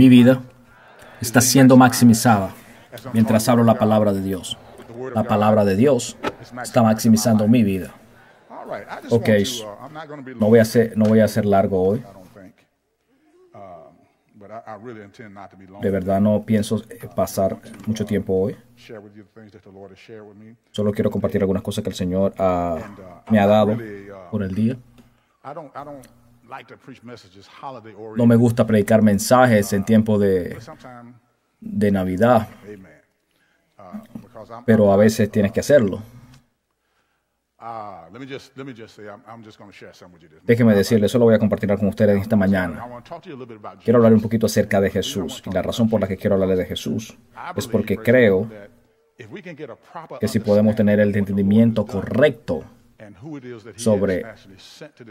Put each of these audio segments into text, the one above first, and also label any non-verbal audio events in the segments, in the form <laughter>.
Mi vida está siendo maximizada mientras hablo la palabra de Dios. La palabra de Dios está maximizando mi vida. Ok, no voy a ser, no voy a largo hoy. De verdad no pienso eh, pasar mucho tiempo hoy. Solo quiero compartir algunas cosas que el Señor ah, me ha dado por el día. No me gusta predicar mensajes en uh, tiempo de, de Navidad, uh, pero a veces tienes que hacerlo. Déjeme decirle, solo voy a compartir con ustedes esta mañana. Quiero hablar un poquito acerca de Jesús. Y la razón por la que quiero hablarle de Jesús es porque creo que si podemos tener el entendimiento correcto sobre,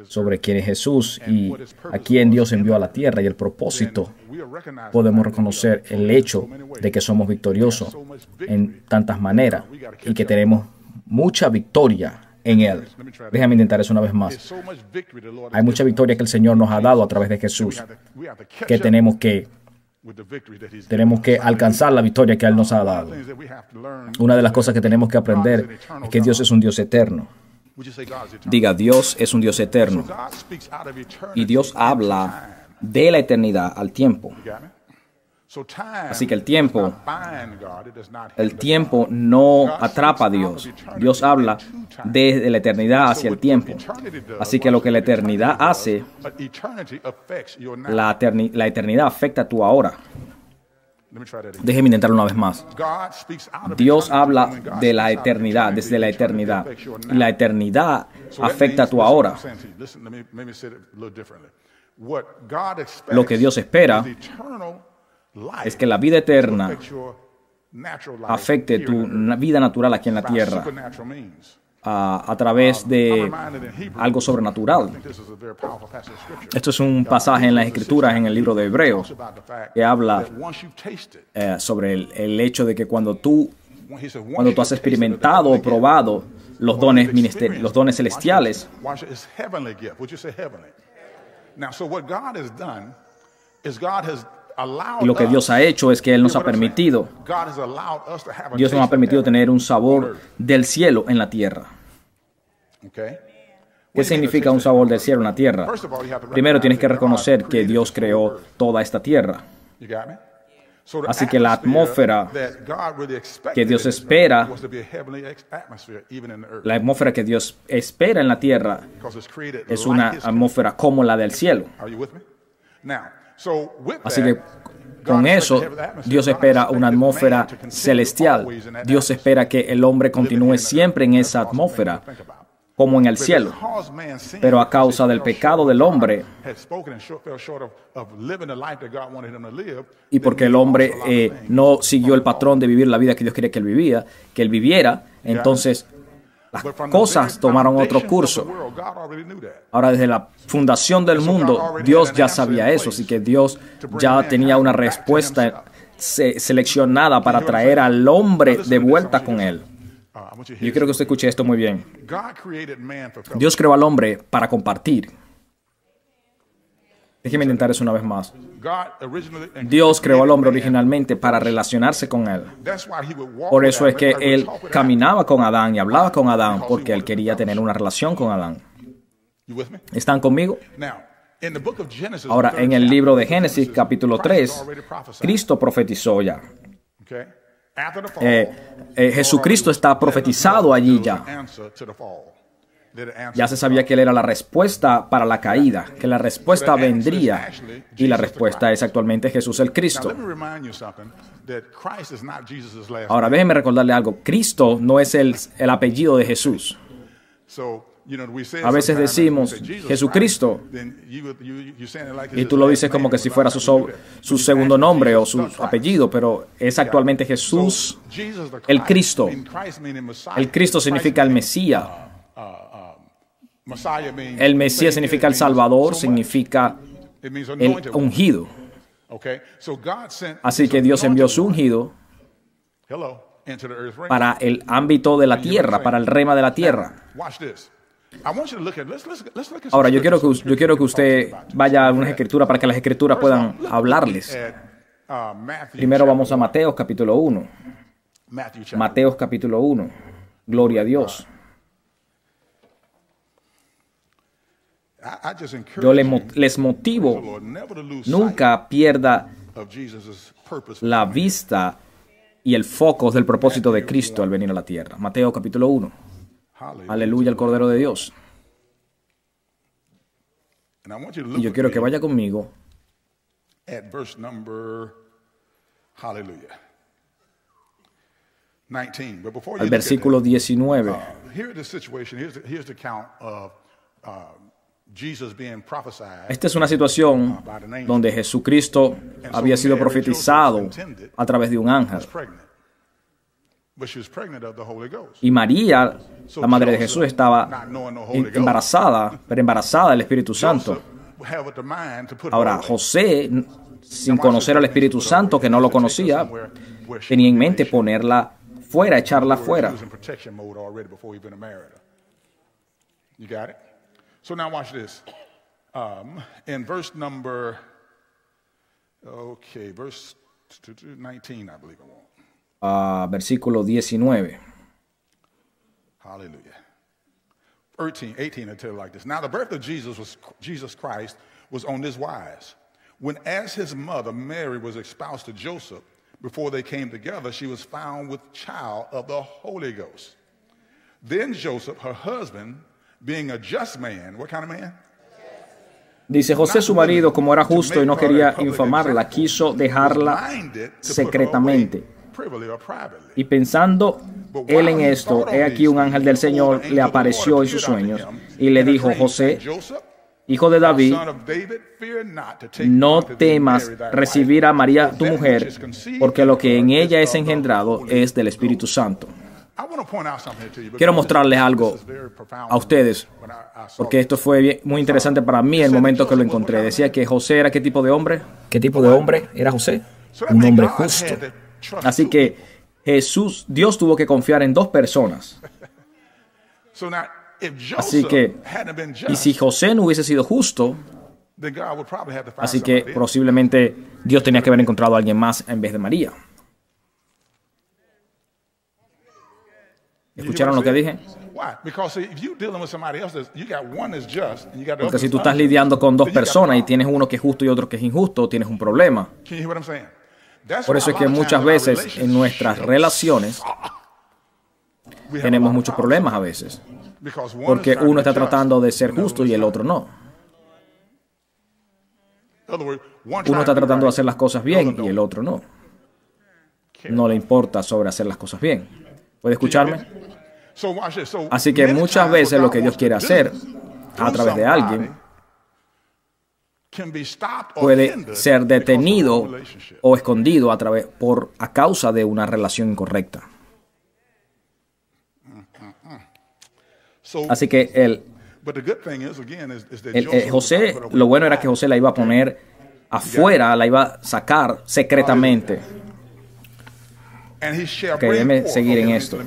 sobre quién es Jesús y a quién Dios envió a la tierra y el propósito, podemos reconocer el hecho de que somos victoriosos en tantas maneras y que tenemos mucha victoria en Él. Déjame intentar eso una vez más. Hay mucha victoria que el Señor nos ha dado a través de Jesús, que tenemos que tenemos que alcanzar la victoria que Él nos ha dado. Una de las cosas que tenemos que aprender es que Dios es un Dios eterno diga Dios es un Dios eterno. Y Dios habla de la eternidad al tiempo. Así que el tiempo, el tiempo no atrapa a Dios. Dios habla desde la eternidad hacia el tiempo. Así que lo que la eternidad hace, la, eternidad afecta a tu ahora. Déjeme intentarlo una vez más. Dios habla de la eternidad, desde la eternidad. Y la eternidad afecta a tu ahora. Lo que Dios espera es que la vida eterna afecte tu vida natural aquí en la tierra a, través de algo sobrenatural. Esto es un pasaje en las Escrituras, en el libro de Hebreos, que habla eh, sobre el, hecho de que cuando tú cuando tú has experimentado o probado los dones, los dones celestiales. Y lo que Dios ha hecho es que Él nos ha permitido, Dios nos ha permitido tener un sabor del cielo en la tierra. ¿Qué significa un sabor del cielo en la tierra? Primero tienes que reconocer que Dios creó toda esta tierra. Así que la atmósfera que Dios espera, la atmósfera que Dios espera en la tierra es una atmósfera como la del cielo. Así que con eso, Dios espera una atmósfera celestial. Dios espera que el hombre continúe siempre en esa atmósfera como en el cielo. Pero a causa del pecado del hombre, y porque el hombre eh, no siguió el patrón de vivir la vida que Dios quería que él vivía, que él viviera, entonces las cosas tomaron otro curso. Ahora, desde la fundación del mundo, Dios ya sabía eso, así que Dios ya tenía una respuesta seleccionada para traer al hombre de vuelta con él. Uh, Yo creo que usted escuche esto muy bien. Dios creó al hombre para compartir. Déjeme intentar eso una vez más. Dios creó al hombre originalmente para relacionarse con él. Por eso es que él caminaba con Adán y hablaba con Adán porque él quería tener una relación con Adán. ¿Están conmigo? Ahora, en el libro de Génesis capítulo 3, Cristo profetizó ya. Eh, eh, Jesucristo está profetizado allí ya. Ya se sabía que Él era la respuesta para la caída, que la respuesta vendría. Y la respuesta es actualmente Jesús el Cristo. Ahora déjenme recordarle algo. Cristo no es el, el apellido de Jesús. A veces decimos, Jesucristo, y tú lo dices como que si fuera su, su segundo nombre o su apellido, pero es actualmente Jesús, el Cristo. El Cristo significa el Mesías. Uh, uh, um, el Mesías significa el Salvador, significa el ungido. Así que Dios envió su ungido para el ámbito de la tierra, para el rema de la tierra. Ahora, yo quiero, que, yo quiero que usted vaya a una escrituras para que las escrituras puedan hablarles. Uh, Primero vamos a Mateo capítulo 1. Mateo capítulo 1. Gloria a uh, Dios. Yo les, motivo, nunca pierda la vista y el foco del propósito de Cristo al venir a la tierra. Mateo capítulo 1. Aleluya al Cordero de Dios. Y yo quiero que vaya conmigo. Al versículo 19. Uh, uh, Esta es una situación uh, donde Jesucristo había sido profetizado a través de un ángel. Y María, la madre de Jesús, estaba embarazada, pero embarazada del Espíritu Santo. Ahora, José, sin conocer al Espíritu Santo, que no lo conocía, tenía en mente ponerla fuera, echarla fuera. okay, verse 19, I believe it was. uh, versículo 19. Hallelujah. 13, 18 until like this. Now the birth of Jesus was Jesus Christ was on this wise. When as his mother Mary was espoused to Joseph, before they came together, she was found with child of the Holy Ghost. Then Joseph, her husband, being a just man, what kind of man? Dice José su marido, como era justo y no quería infamarla, quiso dejarla secretamente Y pensando él en esto, he aquí un ángel del Señor le apareció en sus sueños y le dijo, José, hijo de David, no temas recibir a María tu mujer, porque lo que en ella es engendrado es del Espíritu Santo. Quiero mostrarles algo a ustedes, porque esto fue muy interesante para mí el momento que lo encontré. Decía que José era qué tipo de hombre. ¿Qué tipo de hombre era José? Un hombre justo. Así que Jesús, Dios tuvo que confiar en dos personas. Así que, y si José no hubiese sido justo, así que posiblemente Dios tenía que haber encontrado a alguien más en vez de María. ¿Escucharon lo que dije? Porque si tú estás lidiando con dos personas y tienes uno que es justo y otro que es injusto, tienes un problema. Por eso es que muchas veces en nuestras relaciones tenemos muchos problemas a veces. Porque uno está tratando de ser justo y el otro no. Uno está tratando de hacer las cosas bien y el otro no. No le importa sobre hacer las cosas bien. ¿Puede escucharme? Así que muchas veces lo que Dios quiere hacer a través de alguien puede ser detenido o escondido a través por a causa de una relación incorrecta. Así que el, eh, José, lo bueno era que José la iba a poner afuera, la iba a sacar secretamente. Ok, seguir en esto.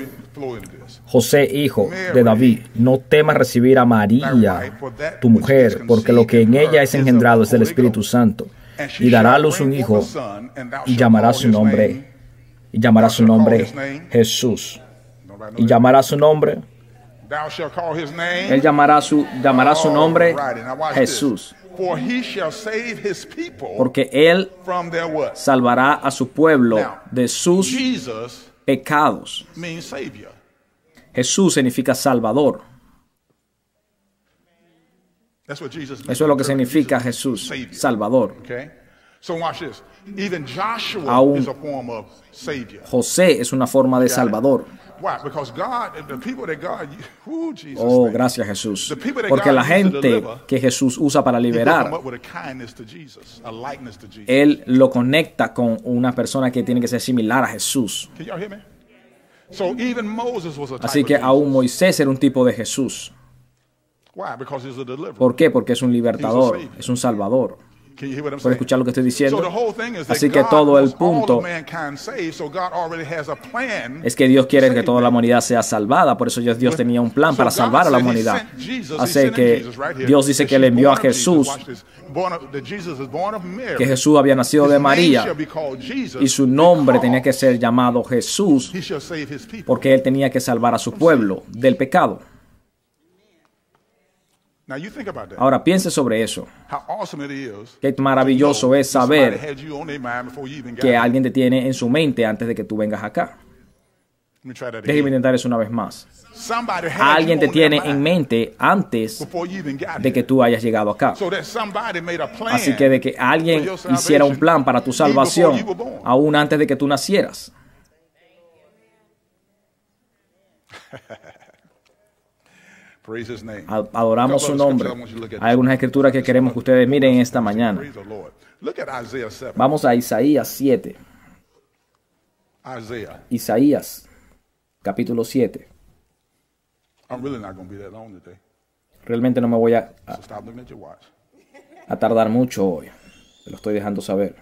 José, hijo de David, no temas recibir a María, tu mujer, porque lo que en ella es engendrado es del Espíritu Santo. Y dará a luz un hijo y llamará su nombre, y llamará su nombre Jesús. Y llamará su nombre él llamará su, nombre Jesús. Porque Él salvará a su pueblo de sus pecados. Jesús significa Salvador. Eso es lo que significa Jesús, Salvador. Aún José es una forma de Salvador. Oh, gracias Jesús. Porque la gente que Jesús usa para liberar, Él lo conecta con una persona que tiene que ser similar a Jesús. Así que aún Moisés era un tipo de Jesús. ¿Por qué? Porque es un libertador, es un salvador. Pueden escuchar lo que estoy diciendo. Así que todo el punto es que Dios quiere que toda la humanidad sea salvada. Por eso Dios tenía un plan para salvar a la humanidad. Así que Dios dice que le envió a Jesús, que Jesús había nacido de María y su nombre tenía que ser llamado Jesús porque él tenía que salvar a su pueblo del pecado. Ahora piense sobre eso. Qué maravilloso es saber que alguien te tiene en su mente antes de que tú vengas acá. Déjeme intentar eso una vez más. Alguien te tiene en mente antes de que tú hayas llegado acá. Así que de que alguien hiciera un plan para tu salvación aún antes de que tú nacieras. <laughs> Adoramos su nombre. Hay algunas escrituras que queremos que ustedes miren esta mañana. Vamos a Isaías 7. Isaías, capítulo 7. Realmente no me voy a, a, tardar mucho hoy. lo estoy dejando saber.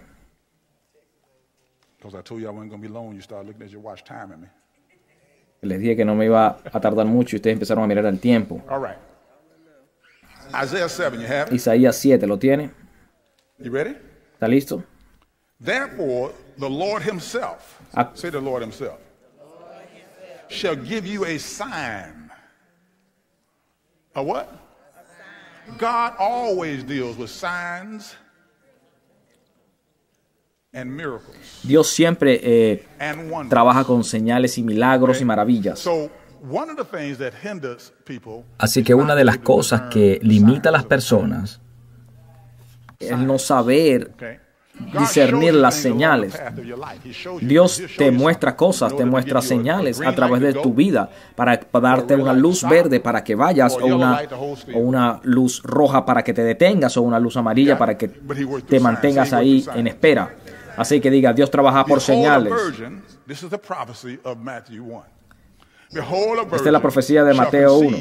Les dije que no me iba a tardar mucho y ustedes empezaron a mirar el tiempo. Isaiah 7, you have Isaías 7, ¿lo tiene? You ready? ¿Está listo? Therefore, the Lord himself, ah. say the Lord himself, shall give you a sign. A what? God always deals with signs Dios siempre eh, trabaja con señales y milagros y maravillas. Así que una de las cosas que limita a las personas es no saber discernir las señales. Dios te muestra cosas, te muestra señales a través de tu vida para, darte una luz verde para que vayas una, o una luz roja para que te detengas o una luz amarilla para que te mantengas ahí en espera. Así que diga, Dios trabaja por señales. Esta es la profecía de Mateo 1.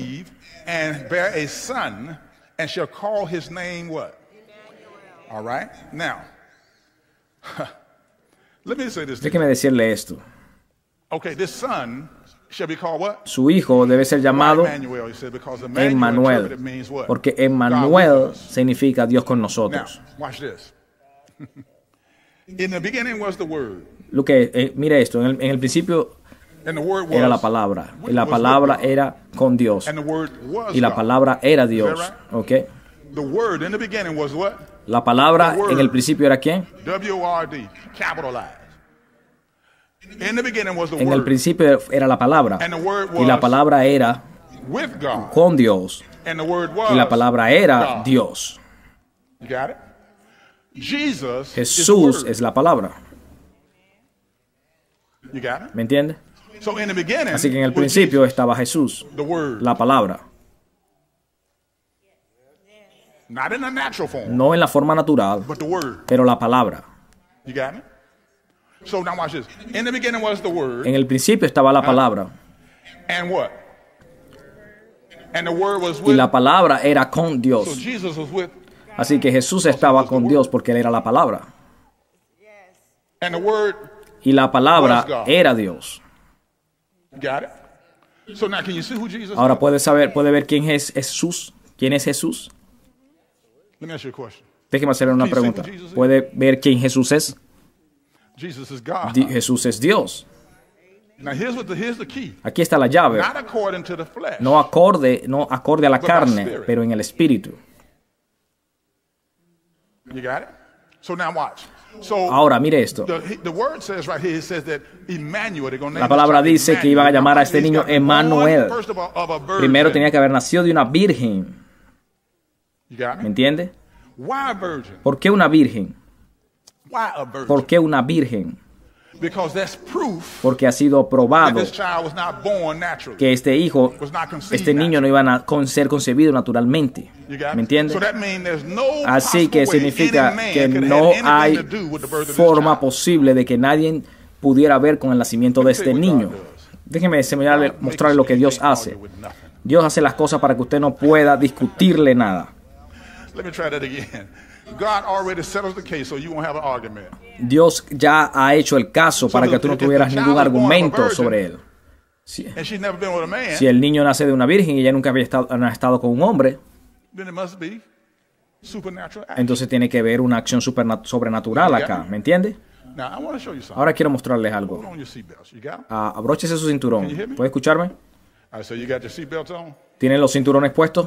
All right. <laughs> Déjeme decirle esto. this Su hijo debe ser llamado Emmanuel, porque Emmanuel significa Dios con nosotros. <laughs> Lo que, eh, mira esto, en el, en el principio era la palabra. Y la palabra era con Dios. Y la palabra era Dios. ¿Ok? La palabra en el principio era quién? En el principio era la palabra. Y la palabra era con Dios. Y la palabra era Dios. Jesús es la palabra. ¿Me entiende? Así que en el principio estaba Jesús, la palabra. No en la forma natural, pero la palabra. En el principio estaba la palabra. Y la palabra era con Dios. Así que Jesús estaba con Dios porque Él era la palabra. Y la palabra era Dios. Ahora puede saber, puede ver quién es Jesús. ¿Quién es Jesús? Déjeme hacerle una pregunta. ¿Puede ver quién Jesús es? Jesús es Dios. Aquí está la llave. No acorde, no acorde a la carne, pero en el espíritu. Ahora mire esto. La palabra dice que iba a llamar a este niño Emmanuel. Primero tenía que haber nacido de una virgen. ¿Me entiende? ¿Por qué una virgen? ¿Por qué una virgen? porque ha sido probado que este hijo, este niño no iba a ser concebido naturalmente. ¿Me entiendes? Así que significa que no hay forma posible de que nadie pudiera ver con el nacimiento de este niño. Déjeme mostrar lo que Dios hace. Dios hace las cosas para que usted no pueda discutirle nada. Dios ya ha hecho el caso para que tú no tuvieras ningún argumento sobre él. Si, el niño nace de una virgen y ella nunca había estado, ha estado con un hombre, entonces tiene que haber una acción sobrenatural acá, ¿me entiende? Ahora quiero mostrarles algo. Em? Ah, abróchese su cinturón. ¿Puede escucharme? ¿Tienen los cinturones puestos?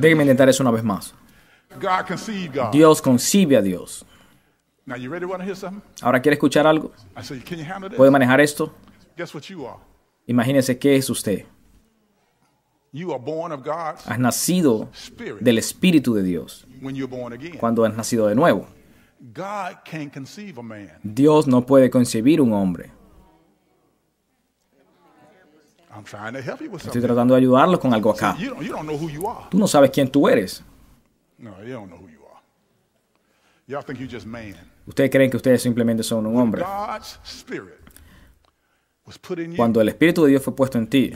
Déjeme intentar eso una vez más. Dios concibe a Dios. Ahora, ¿quiere escuchar algo? ¿Puede manejar esto? Imagínese qué es usted. Has nacido del Espíritu de Dios cuando has nacido de nuevo. Dios no puede concebir un hombre. Estoy tratando de ayudarlos con algo acá. Tú no sabes quién tú eres. Ustedes creen que ustedes simplemente son un hombre. Cuando el Espíritu de Dios fue puesto en ti,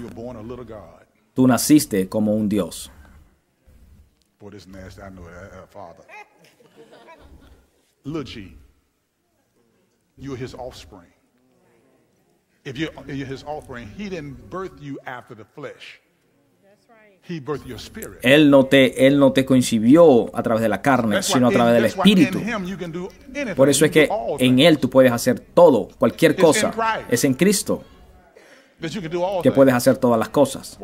tú naciste como un Dios. Él no, te, él no te concibió a través de la carne, sino a través del Espíritu. Por eso es que en Él tú puedes hacer todo, cualquier cosa. Es en Cristo que puedes hacer todas las cosas.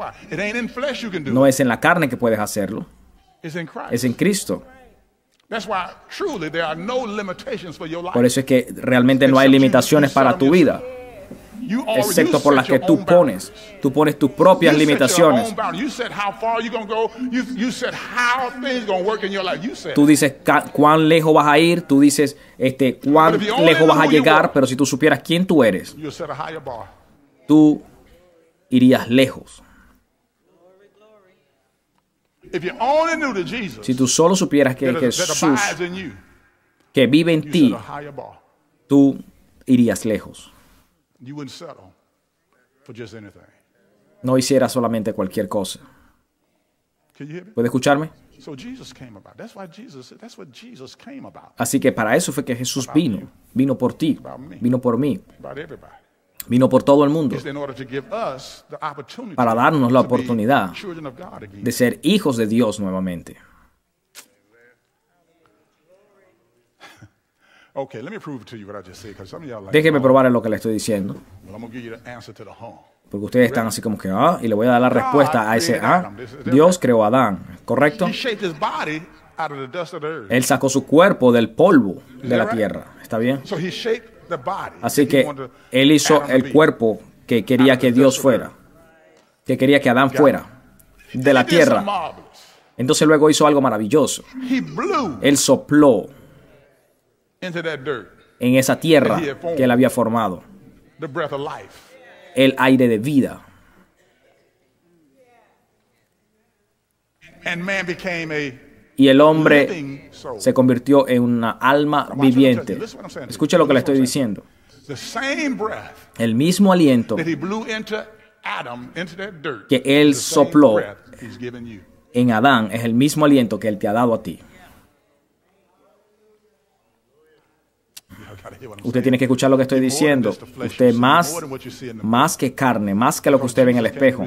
No es en la carne que puedes hacerlo. Es en Cristo. Por eso es que realmente no hay limitaciones para tu vida excepto por las que tú pones. Tú pones tus propias limitaciones. Tú dices cuán lejos vas a ir, tú dices este, cuán lejos vas a llegar, pero si tú supieras quién tú eres, tú irías lejos. Si tú solo supieras que Jesús que vive en ti, tú irías lejos. No hiciera solamente cualquier cosa. ¿Puede escucharme? Así que para eso fue que Jesús vino. Vino por ti, vino por mí, vino por todo el mundo. Para darnos la oportunidad de ser hijos de Dios nuevamente. Déjeme probar en lo que le estoy diciendo. Porque ustedes están así como que, ah, y le voy a dar la respuesta a ese, ah, Dios creó a Adán, ¿correcto? Él sacó su cuerpo del polvo de la tierra, ¿está bien? Así que él hizo el cuerpo que quería que Dios fuera, que quería que Adán fuera, de la tierra. Entonces luego hizo algo maravilloso. Él sopló en esa tierra que él había formado. El aire de vida. Y el hombre se convirtió en una alma viviente. Escucha lo que le estoy diciendo. El mismo aliento que él sopló en Adán es el mismo aliento que él te ha dado a ti. Usted tiene que escuchar lo que estoy diciendo. Usted más, más que carne, más que lo que usted ve en el espejo.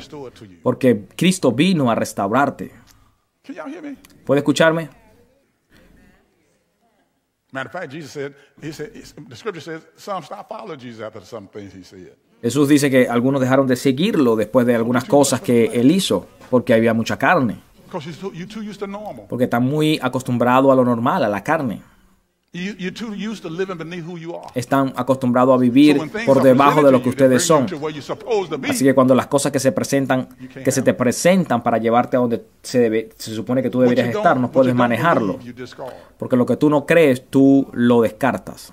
Porque Cristo vino a restaurarte. ¿Puede escucharme? Jesús dice que algunos dejaron de seguirlo después de algunas cosas que él hizo, porque había mucha carne. Porque está muy acostumbrado a lo normal, a la carne. Están acostumbrados a vivir por debajo de lo que ustedes son. Así que cuando las cosas que se presentan, que se te presentan para llevarte a donde se, se supone que tú deberías estar, no puedes manejarlo. Porque lo que tú no crees, tú lo descartas.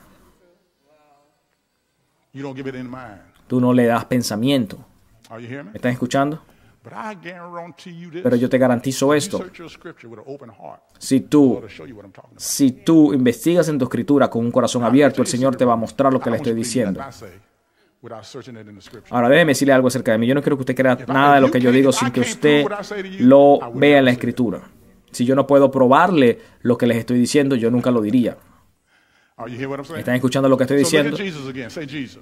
Tú no le das pensamiento. ¿Me están escuchando? Pero yo te garantizo esto. Si tú, si tú investigas en tu escritura con un corazón abierto, el Señor te va a mostrar lo que le estoy diciendo. Ahora déjeme decirle algo acerca de mí. Yo no quiero que usted crea nada de lo que yo digo sin que usted lo vea en la escritura. Si yo no puedo probarle lo que les estoy diciendo, yo nunca lo diría. ¿Están escuchando lo que estoy diciendo?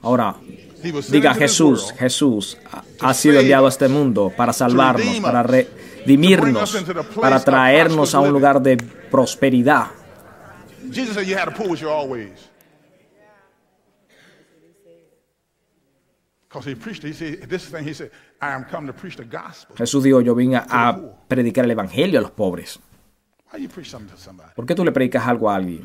Ahora, diga Jesús, Jesús ha sido enviado a este mundo para salvarnos, para redimirnos, para traernos a un lugar de prosperidad. Jesús dijo, yo vine a, predicar el Evangelio a los pobres. ¿Por qué tú le predicas algo a alguien?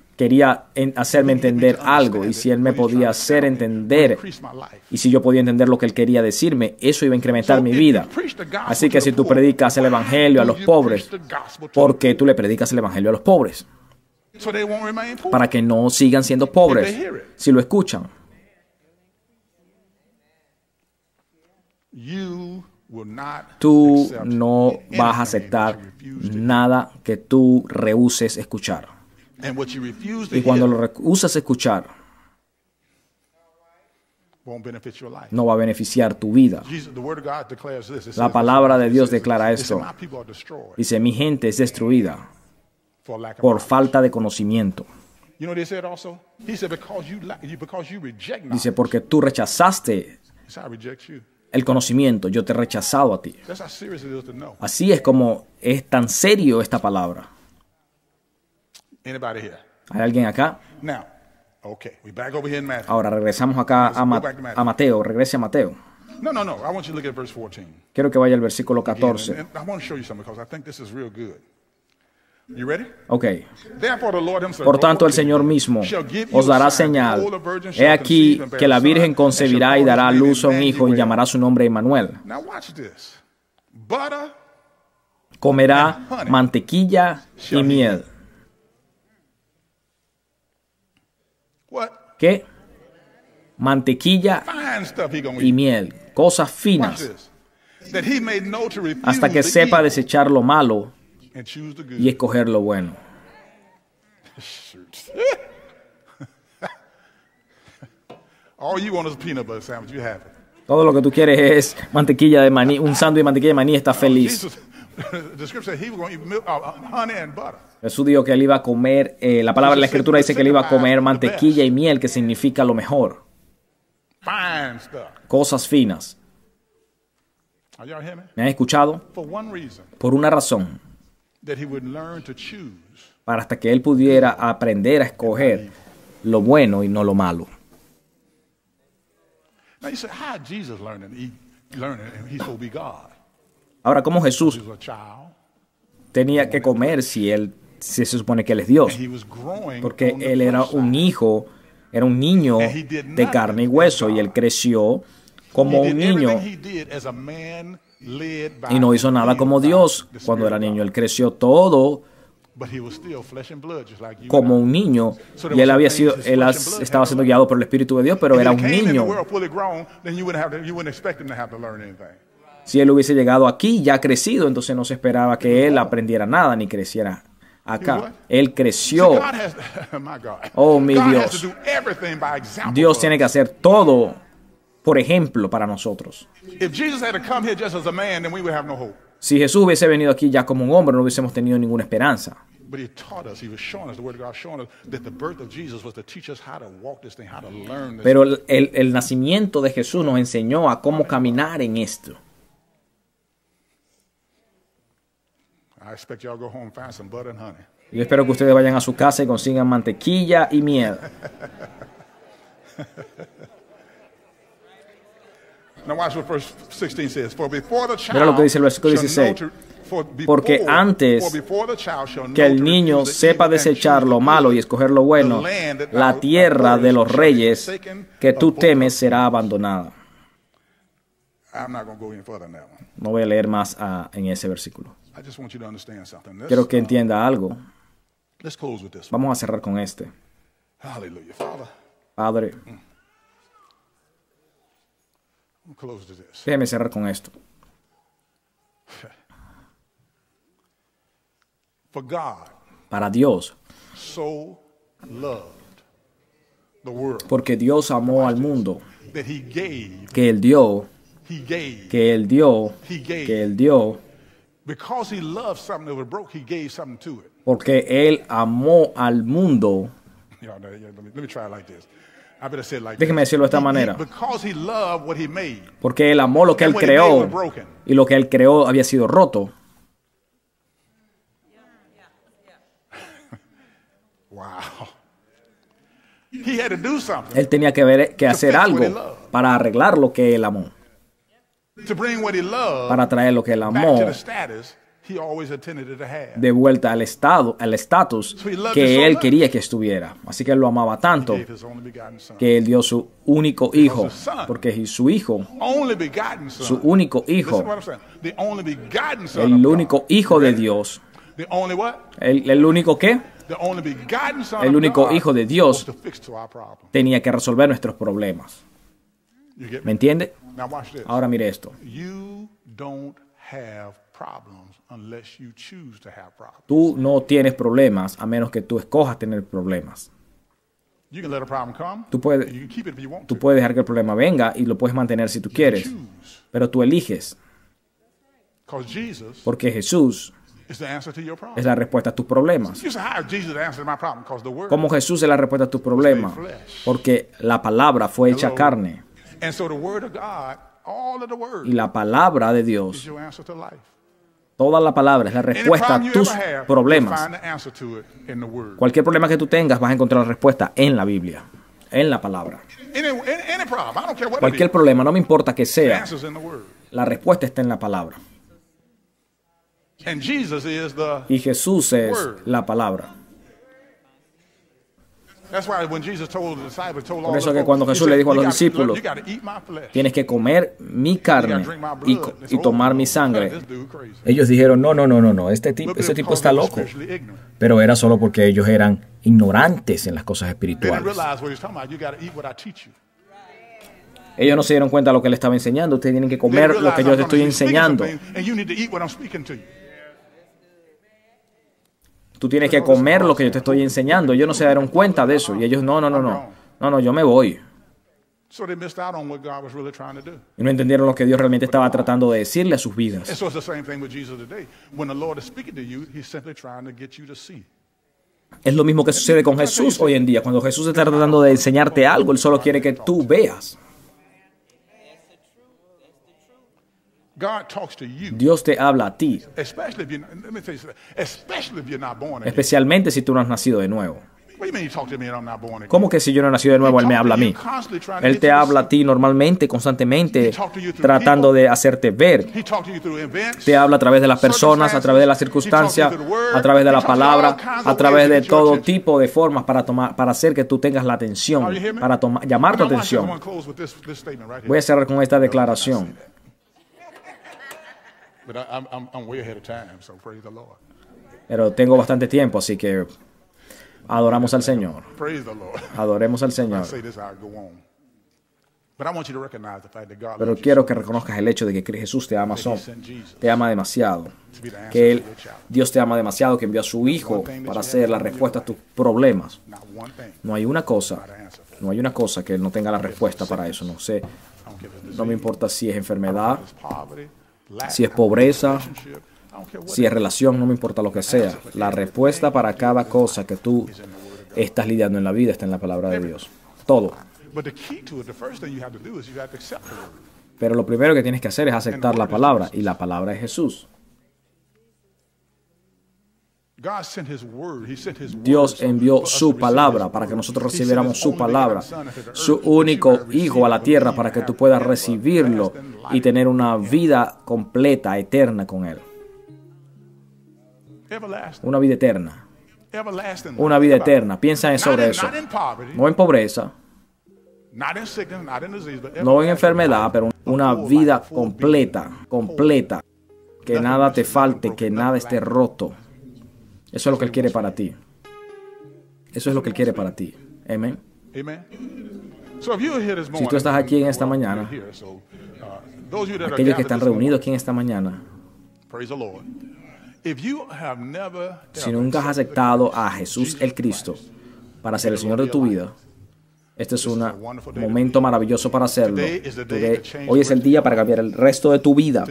quería hacerme entender algo y si él me podía hacer entender y si yo podía entender lo que él quería decirme, eso iba a incrementar mi vida. Así que si tú predicas el Evangelio a los pobres, ¿por qué tú le predicas el Evangelio a los pobres? Para que no sigan siendo pobres si lo escuchan. Tú no vas a aceptar nada que tú rehuses escuchar. Y cuando lo rehusas escuchar, no va a beneficiar tu vida. La palabra de Dios declara esto. Dice, mi gente es destruida por falta de conocimiento. Dice, porque tú rechazaste el conocimiento, yo te he rechazado a ti. Así es como es tan serio esta palabra. ¿Hay alguien acá? Now, we back over here in Matthew. Ahora regresamos acá a, Mateo. Regrese a Mateo. No, no, no. I want you to look at verse 14. Quiero que vaya al versículo 14. you ready? Ok. Por tanto, el Señor mismo os dará señal. He aquí que la Virgen concebirá y dará a luz a un hijo y llamará su nombre Emmanuel. Comerá mantequilla y miel ¿Qué? Mantequilla y miel, cosas finas, hasta que sepa desechar lo malo y escoger lo bueno. Todo lo que tú quieres es mantequilla de maní, un sándwich de mantequilla de maní, está feliz. <laughs> Jesús dijo que él iba a comer, eh, la palabra de la escritura dice que él iba a comer mantequilla y miel, que significa lo mejor. Cosas finas. ¿Me han escuchado? Por una razón. Para hasta que él pudiera aprender a escoger lo bueno y no lo malo. Ahora, ¿cómo Jesús tenía que comer si él se supone que Él es Dios. Porque Él era un hijo, era un niño de carne y hueso y Él creció como un niño. Y no hizo nada como Dios cuando era niño. Él creció todo como un niño y él había sido él estaba siendo guiado por el espíritu de Dios pero era un niño si él hubiese llegado aquí ya crecido entonces no se esperaba que él aprendiera nada ni creciera acá. Él creció. <laughs> Oh, mi Dios. Dios tiene que hacer todo, por ejemplo, para nosotros. Si Jesús hubiese venido aquí ya como un hombre, no hubiésemos tenido ninguna esperanza. Pero el, el nacimiento de Jesús nos enseñó a cómo caminar en esto. Yo espero que ustedes vayan a su casa y consigan mantequilla y miel. <laughs> Mira lo que dice el versículo 16. Porque antes que el niño sepa desechar lo malo y escoger lo bueno, la tierra de los reyes que tú temes será abandonada. No voy a leer más ah, en ese versículo. Quiero que uh, entienda algo. Vamos a cerrar con este. Padre. Déjeme cerrar con esto. Para Dios. Porque Dios amó al mundo que Él dio que él dio, que él dio, porque él amó al mundo. Déjeme decirlo de esta manera. Porque él amó lo que él creó y lo que él creó había sido roto. <laughs> Él tenía que, ver, que hacer algo para arreglar lo que él amó para traer lo que él amó de vuelta al estado, al estatus que él quería que estuviera. Así que él lo amaba tanto que él dio su único hijo, porque su hijo, su único hijo, el único hijo de Dios, el, el único que el único hijo de Dios tenía que resolver nuestros problemas. ¿Me entiende? Ahora mire esto. Tú no tienes problemas a menos que tú escojas tener problemas. Tú puedes, tú puedes dejar que el problema venga y lo puedes mantener si tú quieres, pero tú eliges. Porque Jesús es la respuesta a tus problemas. Como Jesús es la respuesta a tus problemas? Porque la palabra fue hecha carne. Y la palabra de Dios, toda la palabra es la respuesta a tus problemas. Cualquier problema que tú tengas vas a encontrar la respuesta en la Biblia, en la palabra. Cualquier problema, no me importa que sea, la respuesta está en la palabra. Y Jesús es la palabra. Por eso que cuando Jesús le dijo a los discípulos, tienes que comer mi carne y, tomar mi sangre, ellos dijeron, no, no, no, no, no, este tipo, este tipo está loco. Pero era solo porque ellos eran ignorantes en las cosas espirituales. Ellos no se dieron cuenta de lo que le estaba enseñando. Ustedes tienen que comer lo que yo les estoy enseñando. Tú tienes que comer lo que yo te estoy enseñando. Ellos no se dieron cuenta de eso. Y ellos, no, no, no, no. No, no, yo me voy. Y no entendieron lo que Dios realmente estaba tratando de decirle a sus vidas. Es lo mismo que sucede con Jesús hoy en día. Cuando Jesús está tratando de enseñarte algo, Él solo quiere que tú veas. Dios te habla a ti. Especialmente si tú no has nacido de nuevo. ¿Cómo que si yo no he nacido de nuevo, Él me habla a mí? Él te habla a ti normalmente, constantemente, tratando de hacerte ver. Te habla a través de las personas, a través de las circunstancias, a través de la palabra, a través de todo tipo de formas para, tomar, para hacer que tú tengas la atención, para llamar tu atención. Voy a cerrar con esta declaración. Pero tengo bastante tiempo, así que adoramos al Señor. Adoremos al Señor. Pero quiero que reconozcas el hecho de que Jesús te ama, son, te ama demasiado. Que él, Dios te ama demasiado, que envió a su Hijo para hacer la respuesta a tus problemas. No hay una cosa, no hay una cosa que Él no tenga la respuesta para eso. No sé, no me importa si es enfermedad, si es pobreza, si es relación, no me importa lo que sea. La respuesta para cada cosa que tú estás lidiando en la vida está en la palabra de Dios. Todo. Pero lo primero que tienes que hacer es aceptar la palabra, y la palabra es Jesús. Dios envió su palabra para que nosotros recibiéramos su palabra, su único hijo a la tierra para que tú puedas recibirlo y tener una vida completa, eterna con él. Una vida eterna. Una vida eterna. Piensa sobre eso. No en pobreza. No en enfermedad, pero una vida completa, completa. Que nada te falte, que nada esté roto. Eso es lo que Él quiere para ti. Eso es lo que Él quiere para ti. Amén. Si tú estás aquí en esta mañana, uh, aquellos que están reunidos aquí en esta mañana, si nunca has aceptado a Jesús el Cristo para ser el Señor de tu vida, este es un momento maravilloso para hacerlo. hoy es el día para cambiar el resto de tu vida.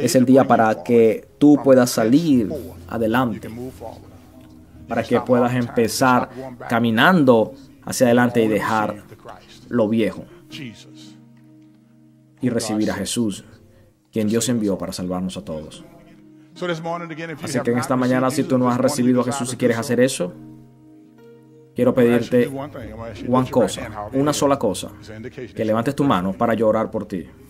Es el día para que tú puedas salir adelante. Para que puedas empezar caminando hacia adelante y dejar lo viejo. Y recibir a Jesús, quien Dios envió para salvarnos a todos. Así que en esta mañana, si tú no has recibido a Jesús y quieres hacer eso, quiero pedirte una cosa, una sola cosa, que levantes tu mano para llorar por ti.